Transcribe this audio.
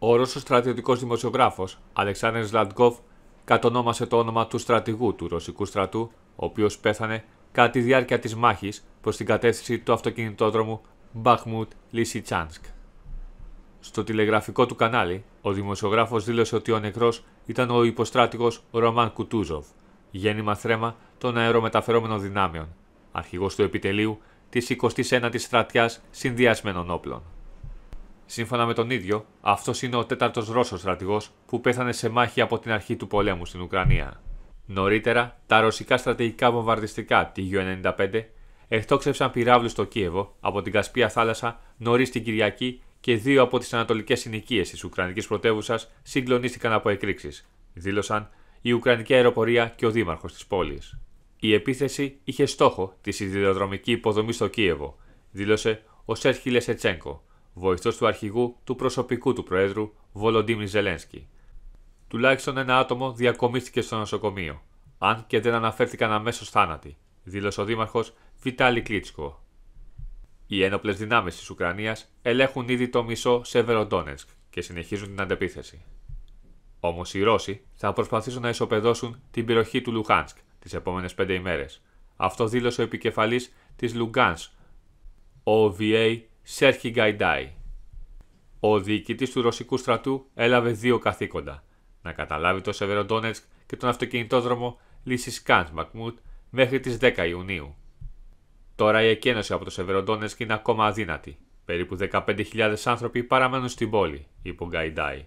Ο Ρώσος στρατιωτικός δημοσιογράφος Αλεξάνδρ Σλαντκόφ κατονόμασε το όνομα του στρατηγού του Ρωσικού στρατού, ο οποίος πέθανε κατά τη διάρκεια της μάχης προς την κατεύθυνση του αυτοκινητόδρομου Μπαχμούτ Λισιτσάνσκ. Στο τηλεγραφικό του κανάλι, ο δημοσιογράφος δήλωσε ότι ο νεκρός ήταν ο υποστράτηγος Ρωμάν Κουτούζοβ, γέννημα θρέμα των αερομεταφερόμενων δυνάμεων, αρχηγός του επιτελείου της 21 ης στρατιάς συνδυασμένων όπλων. Σύμφωνα με τον ίδιο, αυτός είναι ο τέταρτος Ρώσος στρατηγός που πέθανε σε μάχη από την αρχή του πολέμου στην Ουκρανία. Νωρίτερα, τα ρωσικά στρατηγικά βομβαρδιστικά TU-95 εκτόξευσαν πυράβλους στο Κίεβο από την Κασπία θάλασσα νωρίς την Κυριακή και δύο από τις ανατολικές συνοικίες της Ουκρανικής πρωτεύουσας συγκλονίστηκαν από εκρήξεις, δήλωσαν η Ουκρανική αεροπορία και ο δήμαρχος της πόλης. Η επίθεση είχε στόχο τη σιδηροδρομική υποδομή στο Κίεβο, δήλωσε ο Σέρχι Λεσετσέγκο, βοηθός του αρχηγού του προσωπικού του Προέδρου Βολοντίμι Ζελένσκι. Τουλάχιστον ένα άτομο διακομίστηκε στο νοσοκομείο, αν και δεν αναφέρθηκαν αμέσως θάνατοι, δήλωσε ο Δήμαρχος Βιτάλη Κλίτσκο. Οι ένοπλες δυνάμεις της Ουκρανίας ελέγχουν ήδη το μισό Σεβεροντόνεσκ και συνεχίζουν την αντεπίθεση. Όμως οι Ρώσοι θα προσπαθήσουν να ισοπεδώσουν την περιοχή του Λουχάνσκ τις επόμενες πέντε ημέρες. Αυτό δήλωσε ο επικεφαλής της Λουγκάνσκ, ο Σέρχι Γκαϊντάι. Ο διοικητής του ρωσικού στρατού έλαβε δύο καθήκοντα: να καταλάβει το Σεβεροντόνετσκ και τον αυτοκινητόδρομο Λύση Κάντ Μακμούτ μέχρι τις 10 Ιουνίου. Τώρα η εκένωση από το Σεβεροντόνετσκ είναι ακόμα αδύνατη. Περίπου 15.000 άνθρωποι παραμένουν στην πόλη, είπε ο Γκαϊντάι.